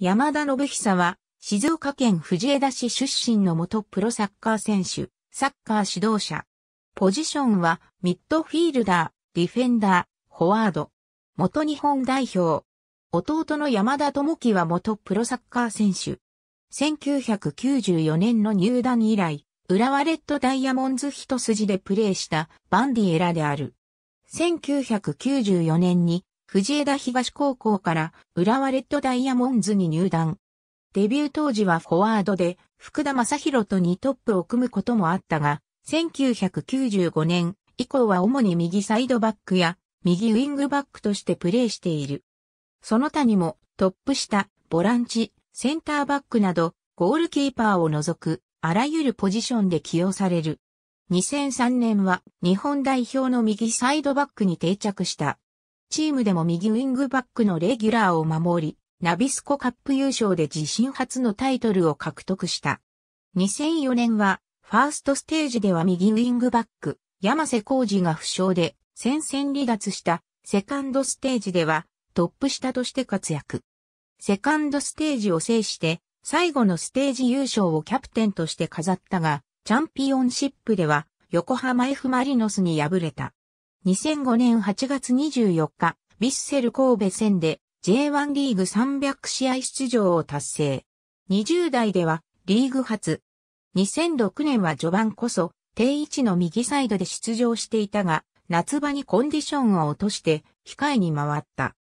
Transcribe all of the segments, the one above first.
山田信久は、静岡県藤枝市出身の元プロサッカー選手、サッカー指導者。ポジションは、ミッドフィールダー、ディフェンダー、フォワード。元日本代表。弟の山田智樹は元プロサッカー選手。1994年の入団以来、浦和レッドダイヤモンズ一筋でプレーしたバンディエラである。1994年に藤枝東高校から浦和レッドダイヤモンズに入団。デビュー当時はフォワードで福田正宏と2トップを組むこともあったが、1995年以降は主に右サイドバックや右ウィングバックとしてプレーしている。その他にもトップ下、ボランチ、センターバックなど、ゴールキーパーを除く、あらゆるポジションで起用される。2003年は日本代表の右サイドバックに定着した。チームでも右ウィングバックのレギュラーを守り、ナビスコカップ優勝で自身初のタイトルを獲得した。2004年は、ファーストステージでは右ウィングバック、山瀬浩二が負傷で戦線離脱したセカンドステージではトップ下として活躍。セカンドステージを制して最後のステージ優勝をキャプテンとして飾ったが、チャンピオンシップでは横浜 F マリノスに敗れた。2005年8月24日、ヴィッセル神戸戦で J1 リーグ300試合出場を達成。20代ではリーグ初。2006年は序盤こそ定位置の右サイドで出場していたが、夏場にコンディションを落として控えに回った。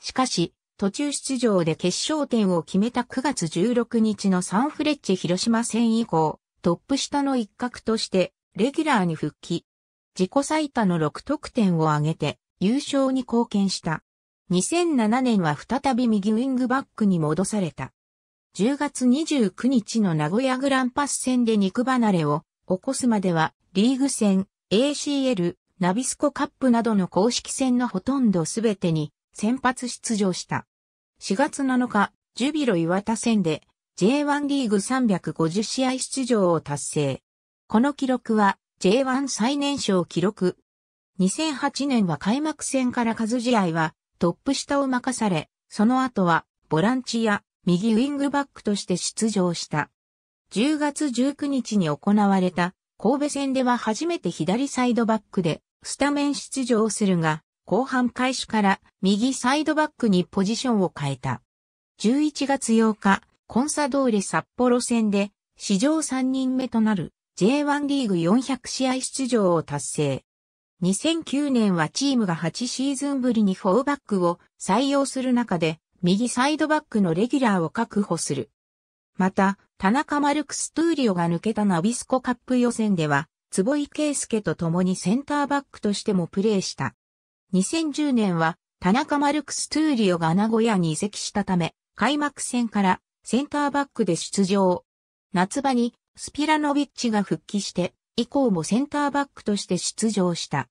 しかし、途中出場で決勝点を決めた9月16日のサンフレッチェ広島戦以降、トップ下の一角としてレギュラーに復帰。自己最多の6得点を挙げて優勝に貢献した。2007年は再び右ウィングバックに戻された。10月29日の名古屋グランパス戦で肉離れを起こすまではリーグ戦、ACL、ナビスコカップなどの公式戦のほとんどすべてに先発出場した。4月7日、ジュビロ岩田戦で J1 リーグ350試合出場を達成。この記録は J1 最年少記録。2008年は開幕戦から数試合はトップ下を任され、その後はボランチや右ウィングバックとして出場した。10月19日に行われた神戸戦では初めて左サイドバックでスタメン出場するが、後半開始から右サイドバックにポジションを変えた。11月8日、コンサドーレ札幌戦で史上3人目となる J1 リーグ400試合出場を達成。2009年はチームが8シーズンぶりにフォーバックを採用する中で、右サイドバックのレギュラーを確保する。また、田中マルクス・トゥーリオが抜けたナビスコカップ予選では、坪井圭介と共にセンターバックとしてもプレーした。2010年は、田中マルクス・トゥーリオが名古屋に移籍したため、開幕戦からセンターバックで出場。夏場にスピラノビッチが復帰して、以降もセンターバックとして出場した。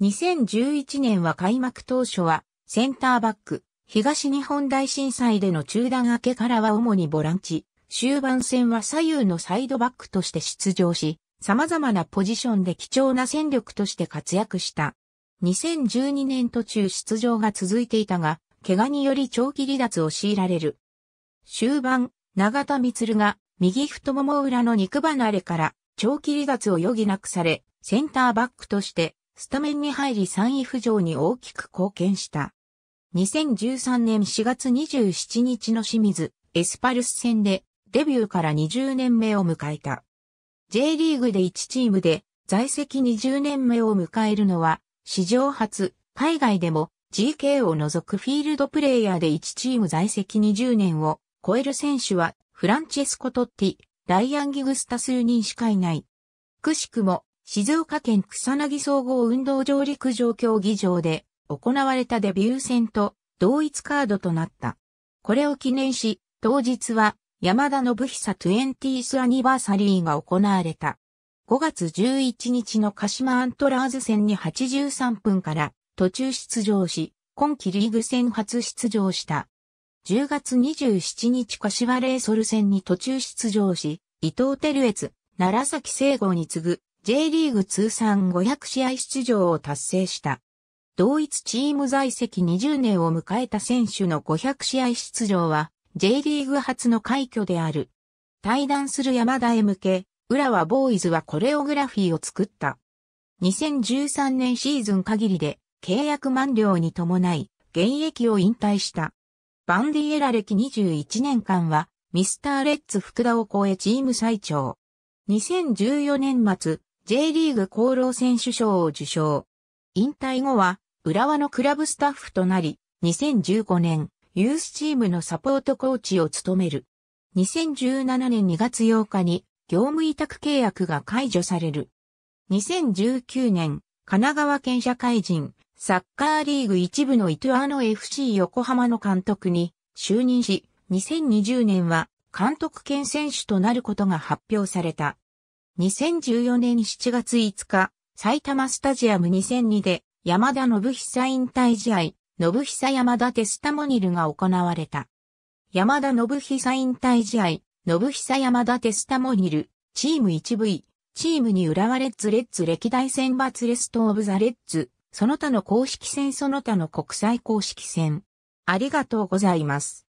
2011年は開幕当初は、センターバック、東日本大震災での中断明けからは主にボランチ、終盤戦は左右のサイドバックとして出場し、様々なポジションで貴重な戦力として活躍した。2012年途中出場が続いていたが、怪我により長期離脱を強いられる。終盤、長田光が右太もも裏の肉離れから長期離脱を余儀なくされ、センターバックとしてスタメンに入り3位浮上に大きく貢献した。2013年4月27日の清水エスパルス戦でデビューから20年目を迎えた。J リーグで1チームで在籍20年目を迎えるのは史上初、海外でも GK を除くフィールドプレイヤーで1チーム在籍20年を超える選手はフランチェスコ・トッティ、ライアン・ギグス多数人しかいない。くしくも、静岡県草薙総合運動場陸上競技場で行われたデビュー戦と同一カードとなった。これを記念し、当日は山田信久 20th アニバーサリーが行われた。5月11日の鹿島アントラーズ戦に83分から途中出場し、今季リーグ戦初出場した。10月27日柏レイソル戦に途中出場し、伊藤照悦、奈良崎聖吾に次ぐ J リーグ通算500試合出場を達成した。同一チーム在籍20年を迎えた選手の500試合出場は J リーグ初の快挙である。対談する山田へ向け、浦和ボーイズはコレオグラフィーを作った。2013年シーズン限りで契約満了に伴い現役を引退した。バンディエラ歴21年間は、ミスターレッツ福田を超えチーム最長。2014年末、J リーグ厚労選手賞を受賞。引退後は、浦和のクラブスタッフとなり、2015年、ユースチームのサポートコーチを務める。2017年2月8日に、業務委託契約が解除される。2019年、神奈川県社会人、サッカーリーグ一部のイトゥアの FC 横浜の監督に就任し、2020年は監督兼選手となることが発表された。2014年7月5日、埼玉スタジアム2002で山田信久引退試合、信久山田テスタモニルが行われた。山田信久引退試合、信久山田テスタモニル、チーム 1V、チームに浦和レッズレッズ歴代選抜レストオブザレッズ、その他の公式戦その他の国際公式戦。ありがとうございます。